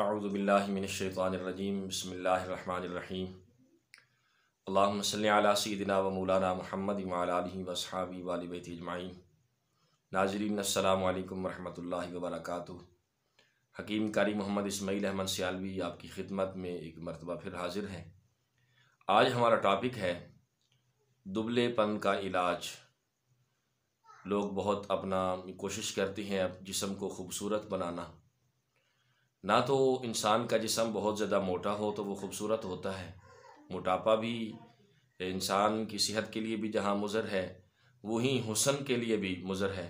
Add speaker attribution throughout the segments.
Speaker 1: अज़बिल्लिनशानरजीम बसमीम अल्लाम सदिना व मौलाना महमद इमाली वसहाबी वालबत अजमाइन नाजरीन अल्लाम वरहमल वबरक हकीम कारी मोहम्मद इसमाईल अहमद सियालवी आपकी खिदमत में एक मरतबा फिर हाजिर हैं आज हमारा टॉपिक है दुबलेपन का इलाज लोग बहुत अपना कोशिश करते हैं जिसम को खूबसूरत बनाना ना तो इंसान का जिसम बहुत ज़्यादा मोटा हो तो वो खूबसूरत होता है मोटापा भी इंसान की सेहत के लिए भी जहाँ मुज़र है वहीं हुसन के लिए भी मुज़र है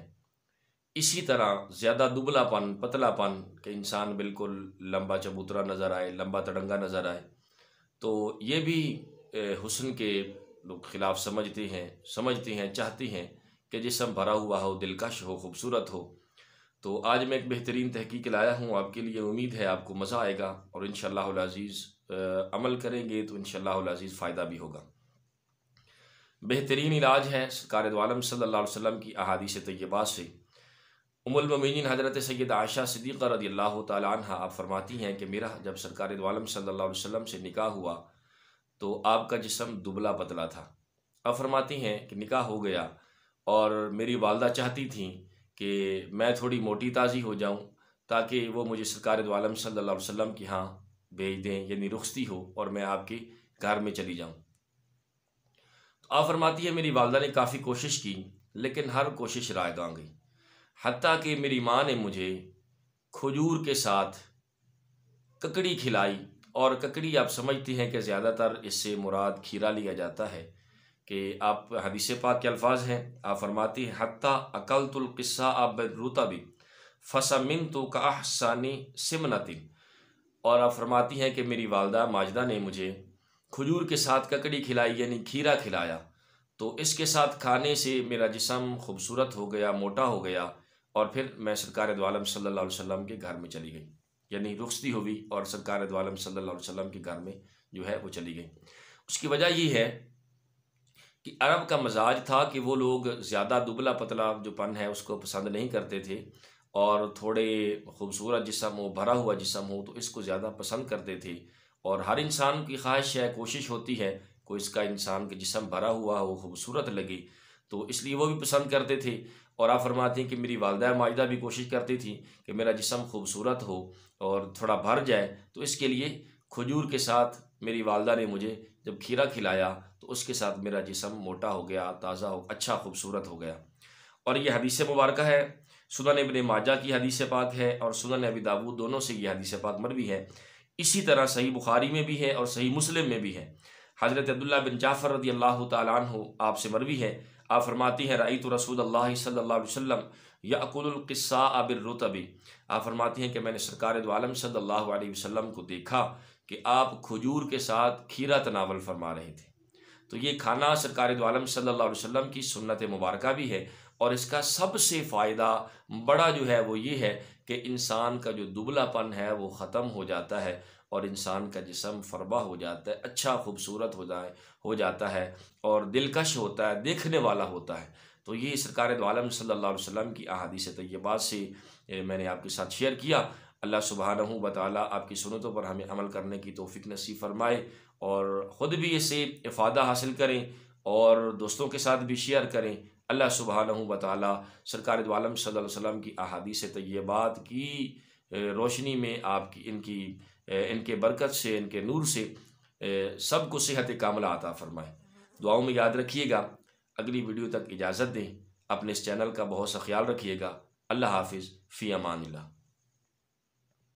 Speaker 1: इसी तरह ज़्यादा दुबलापन पतलापन के इंसान बिल्कुल लंबा चबूतरा नज़र आए लंबा तड़ंगा नज़र आए तो ये भी हुसन के लोग खिलाफ समझते हैं समझती हैं चाहती हैं कि जिसम भरा हुआ हो दिलकश हो खूबसूरत हो तो आज मैं एक बेहतरीन तहकीक लाया हूँ आपके लिए उम्मीद है आपको मज़ा आएगा और इन शज़ीज़ अमल करेंगे तो इन शज़ीज़ फ़ायदा भी होगा बेहतरीन इलाज है सरकार आलम सल्ला वसम की अहादीस तय्यबा से उमुलमिन हज़रत सैद आशा सिद्दीक़ा रदी अल्लाह तहा आप फरमाती हैं कि मेरा जब सरकार सल्ला वसम से निका हुआ तो आपका जिसम दुबला पतला था अब फरमाती हैं कि निका हो गया और मेरी वालदा चाहती थी कि मैं थोड़ी मोटी ताज़ी हो जाऊँ ताकि वो मुझे सरकार दोम सल्ला वसम के यहाँ भेज दें यानी रुखती हो और मैं आपके घर में चली जाऊँ तो आप फरमाती है मेरी वालदा ने काफ़ी कोशिश की लेकिन हर कोशिश राय गाँ गई हती कि मेरी माँ ने मुझे खजूर के साथ ककड़ी खिलाई और ककड़ी आप समझती हैं कि ज़्यादातर इससे मुराद खीरा लिया जाता है कि आप हदीस पाक के अल्फाज हैं आप फरमाती है अकल अकलतुल्क़स्सा आप बदरूता भी फसमिन तो का अहसानी सिमनतिन और आप फरमाती हैं कि मेरी वालदा माजदा ने मुझे खजूर के साथ ककड़ी खिलाई यानी खीरा खिलाया तो इसके साथ खाने से मेरा जिसम खूबसूरत हो गया मोटा हो गया और फिर मैं सरकार दोम सल्ला वसम के घर में चली गई यानी रुखती हुई और सरकार दोम सल्ला वसम के घर में जो है वो चली गई उसकी वजह यह है कि अरब का मजाज था कि वो लोग ज़्यादा दुबला पतला जो पन है उसको पसंद नहीं करते थे और थोड़े खूबसूरत जिसम हो भरा हुआ जिसम हो तो इसको ज़्यादा पसंद करते थे और हर इंसान की ख्वाहिश है कोशिश होती है कोई इसका इंसान के जिसम भरा हुआ हो खूबसूरत लगे तो इसलिए वो भी पसंद करते थे और आप फरमाते हैं कि मेरी वालदा माजदा भी कोशिश करती थी कि मेरा जिसम खूबसूरत हो और थोड़ा भर जाए तो इसके लिए खजूर के साथ मेरी वालदा ने मुझे जब खीरा खिलाया तो उसके साथ मेरा जिसम मोटा हो गया ताज़ा हो अच्छा खूबसूरत हो गया और यह हदीस मुबारक है सुदन इबन माजा की हदीस पाक है और सुदन अबी दाबू दोनों से यह हदीस पाक मरवी है इसी तरह सही बुखारी में भी है और सही मुस्लिम में भी है हज़रत अब्दुल्ला बिन जाफ़र रदी अल्लाह तु आपसे मरवी है आप फरमाती हैं रईत रसूद रसूल अल्लाह सल्ला वसम याकुलक़स्सा अबिर रुतबी आप फरमाती हैं कि मैंने सरकार आलम सल्ला वसम को देखा कि आप खजूर के साथ खीरा तनावल फरमा रहे थे तो ये खाना सरकार दोम सल्ला वसम की सुन्नत मुबारक भी है और इसका सबसे फ़ायदा बड़ा जो है वो ये है कि इंसान का जो दुबलापन है वो ख़त्म हो जाता है और इंसान का जिसम फरबा हो जाता है अच्छा खूबसूरत हो जाए हो जाता है और दिलकश होता है देखने वाला होता है तो ये सरकार दोम सल्ला वसम की अहादी तय्यबात से मैंने आपके साथ शेयर किया अल्लाह सुबहाना व आपकी सुनतों पर हमें अमल करने की तोफ़ी नसीब फरमाए और ख़ुद भी इसे इफ़ादा हासिल करें और दोस्तों के साथ भी शेयर करें अल्लाह सुबहाना व सरकार आलम सल्लम की से तयबात की रोशनी में आपकी इनकी इनके बरकत से इनके नूर से सबको सेहत कामला आता फरमाए दुआओं में याद रखिएगा अगली वीडियो तक इजाज़त दें अपने इस चैनल का बहुत सा ख्याल रखिएगा अल्लाह हाफिज़ फ़ी अमान